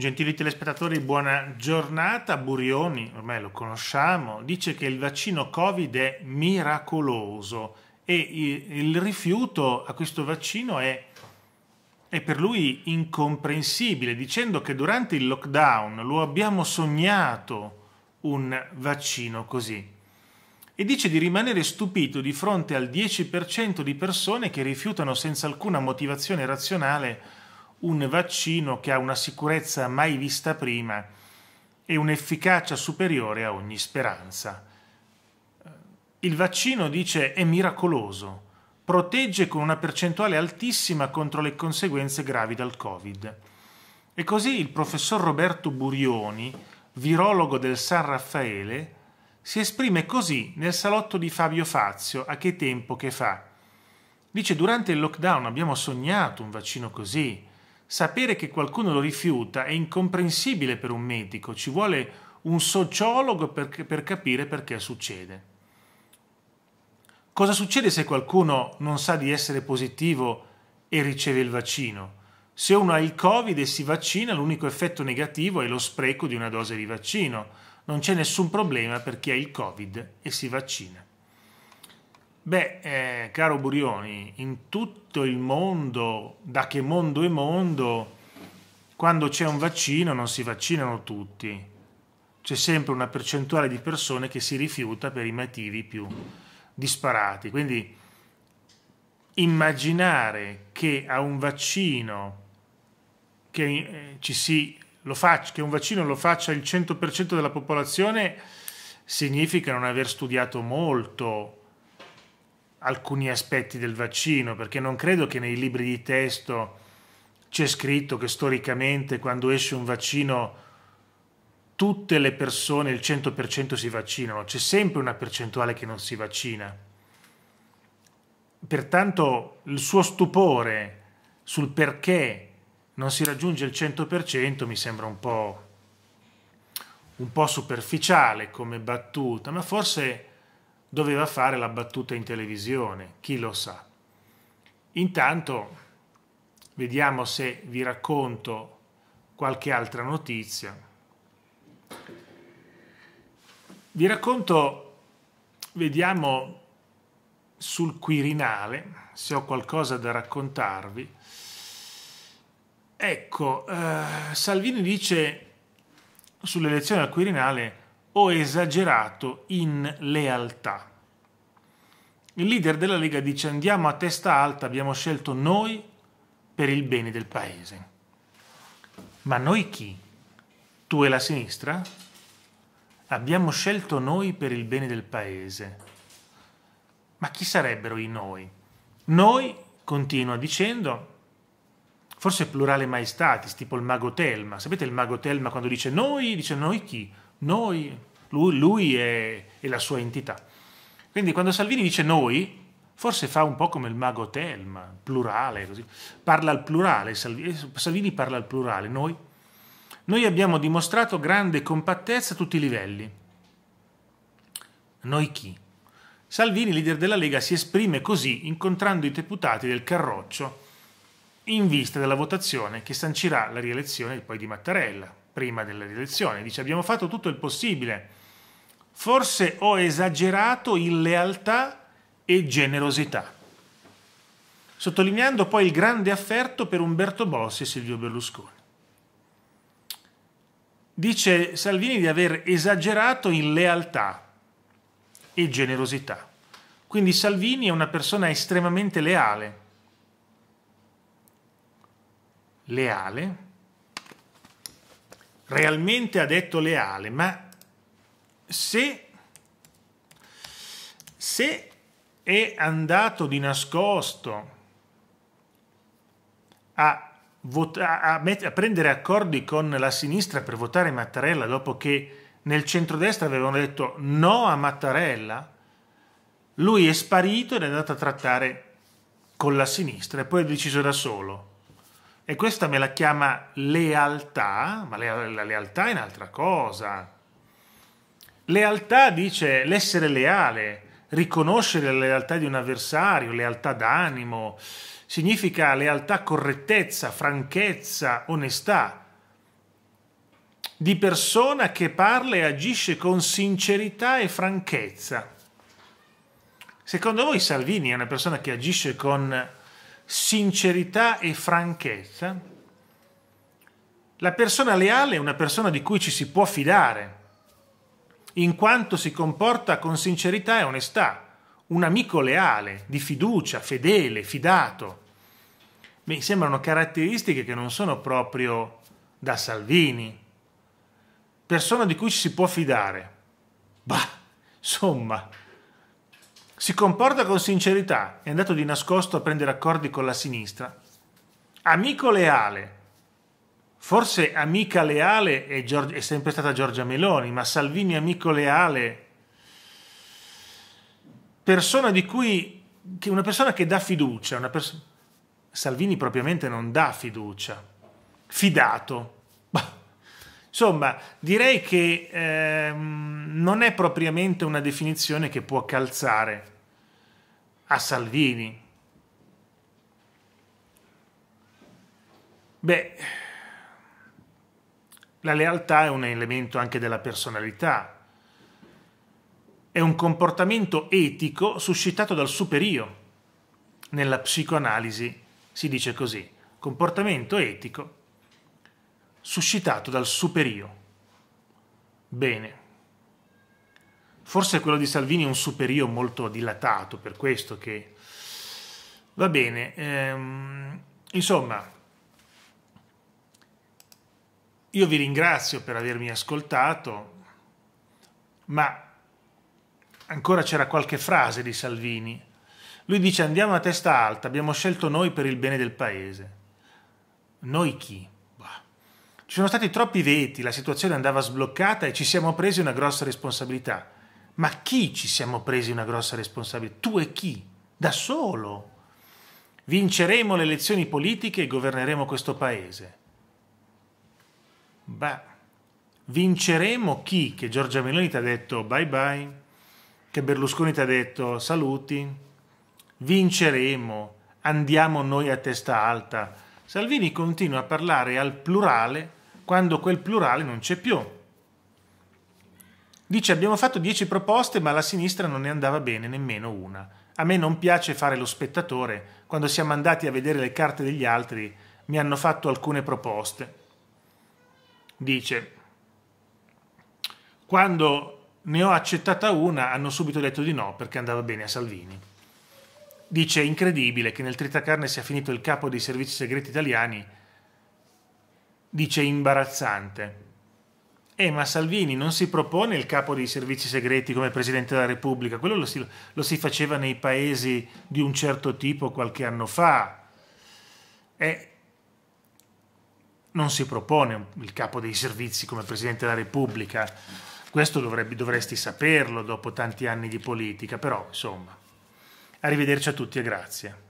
Gentili telespettatori, buona giornata. Burioni, ormai lo conosciamo, dice che il vaccino Covid è miracoloso e il rifiuto a questo vaccino è, è per lui incomprensibile, dicendo che durante il lockdown lo abbiamo sognato un vaccino così. E dice di rimanere stupito di fronte al 10% di persone che rifiutano senza alcuna motivazione razionale un vaccino che ha una sicurezza mai vista prima e un'efficacia superiore a ogni speranza. Il vaccino, dice, è miracoloso, protegge con una percentuale altissima contro le conseguenze gravi dal Covid. E così il professor Roberto Burioni, virologo del San Raffaele, si esprime così nel salotto di Fabio Fazio a che tempo che fa. Dice, durante il lockdown abbiamo sognato un vaccino così, sapere che qualcuno lo rifiuta è incomprensibile per un medico, ci vuole un sociologo per, per capire perché succede. Cosa succede se qualcuno non sa di essere positivo e riceve il vaccino? Se uno ha il Covid e si vaccina, l'unico effetto negativo è lo spreco di una dose di vaccino. Non c'è nessun problema per chi ha il Covid e si vaccina. Beh, eh, caro Burioni, in tutto il mondo, da che mondo è mondo, quando c'è un vaccino non si vaccinano tutti. C'è sempre una percentuale di persone che si rifiuta per i motivi più disparati. Quindi immaginare che a un vaccino che, eh, ci si, lo faccia, che un vaccino lo faccia il 100% della popolazione significa non aver studiato molto alcuni aspetti del vaccino, perché non credo che nei libri di testo c'è scritto che storicamente quando esce un vaccino tutte le persone, il 100% si vaccinano, c'è sempre una percentuale che non si vaccina. Pertanto il suo stupore sul perché non si raggiunge il 100% mi sembra un po', un po' superficiale come battuta, ma forse doveva fare la battuta in televisione, chi lo sa. Intanto vediamo se vi racconto qualche altra notizia. Vi racconto, vediamo sul Quirinale, se ho qualcosa da raccontarvi. Ecco, eh, Salvini dice sull'elezione al Quirinale o esagerato in lealtà. Il leader della Lega dice andiamo a testa alta, abbiamo scelto noi per il bene del paese. Ma noi chi? Tu e la sinistra? Abbiamo scelto noi per il bene del paese. Ma chi sarebbero i noi? Noi, continua dicendo, forse plurale maestati, tipo il mago Telma. Sapete il mago Telma quando dice noi, dice noi chi? noi, lui, lui è, è, la sua entità. Quindi quando Salvini dice noi, forse fa un po' come il mago Telma, plurale, così. parla al plurale, Salvini, eh, Salvini parla al plurale, noi. Noi abbiamo dimostrato grande compattezza a tutti i livelli. Noi chi? Salvini, leader della Lega, si esprime così incontrando i deputati del Carroccio in vista della votazione che sancirà la rielezione poi di Mattarella, prima della rielezione. Dice abbiamo fatto tutto il possibile, forse ho esagerato in lealtà e generosità, sottolineando poi il grande affetto per Umberto Bossi e Silvio Berlusconi. Dice Salvini di aver esagerato in lealtà e generosità. Quindi Salvini è una persona estremamente leale. Leale, realmente ha detto leale, ma se, se è andato di nascosto a, a, a, prendere accordi con la sinistra per votare Mattarella dopo che nel centrodestra avevano detto no a Mattarella, lui è sparito ed è andato a trattare con la sinistra e poi ha deciso da solo e questa me la chiama lealtà, ma le, la lealtà è un'altra cosa. Lealtà dice l'essere leale, riconoscere la lealtà di un avversario, lealtà d'animo, significa lealtà, correttezza, franchezza, onestà. Di persona che parla e agisce con sincerità e franchezza. Secondo voi Salvini è una persona che agisce con sincerità e franchezza, la persona leale è una persona di cui ci si può fidare, in quanto si comporta con sincerità e onestà, un amico leale, di fiducia, fedele, fidato. Mi sembrano caratteristiche che non sono proprio da Salvini. Persona di cui ci si può fidare. Bah, insomma si comporta con sincerità, è andato di nascosto a prendere accordi con la sinistra. Amico leale. Forse amica leale è, Gior- è sempre stata Giorgia Meloni, ma Salvini amico leale. Persona di cui... una persona che dà fiducia, una persona... Salvini propriamente non dà fiducia. Fidato. Insomma, direi che ehm, non è propriamente una definizione che può calzare a Salvini. Beh, la lealtà è un elemento anche della personalità, è un comportamento etico suscitato dal superio. Nella psicoanalisi si dice così, comportamento etico suscitato dal superio. Bene. Forse quello di Salvini è un superio molto dilatato, per questo che... Va bene, ehm, insomma, io vi ringrazio per avermi ascoltato, ma ancora c'era qualche frase di Salvini. Lui dice andiamo a testa alta, abbiamo scelto noi per il bene del paese. Noi chi? Bah. Ci sono stati troppi veti, la situazione andava sbloccata e ci siamo presi una grossa responsabilità. Ma chi ci siamo presi una grossa responsabilità? Tu e chi? Da solo. Vinceremo le elezioni politiche e governeremo questo paese. Beh, vinceremo chi? Che Giorgia Meloni ti ha detto bye bye, che Berlusconi ti ha detto saluti. Vinceremo, andiamo noi a testa alta. Salvini continua a parlare al plurale quando quel plurale non c'è più. Dice abbiamo fatto dieci proposte ma alla sinistra non ne andava bene nemmeno una. A me non piace fare lo spettatore, quando siamo andati a vedere le carte degli altri mi hanno fatto alcune proposte. Dice, quando ne ho accettata una hanno subito detto di no perché andava bene a Salvini. Dice, incredibile che nel tritacarne sia finito il capo dei servizi segreti italiani. Dice, imbarazzante. Eh, ma Salvini non si propone il capo dei servizi segreti come Presidente della Repubblica, quello lo si, lo si faceva nei paesi di un certo tipo qualche anno fa. Eh, non si propone il capo dei servizi come Presidente della Repubblica, questo dovrebbe, dovresti saperlo dopo tanti anni di politica, però insomma, arrivederci a tutti e grazie.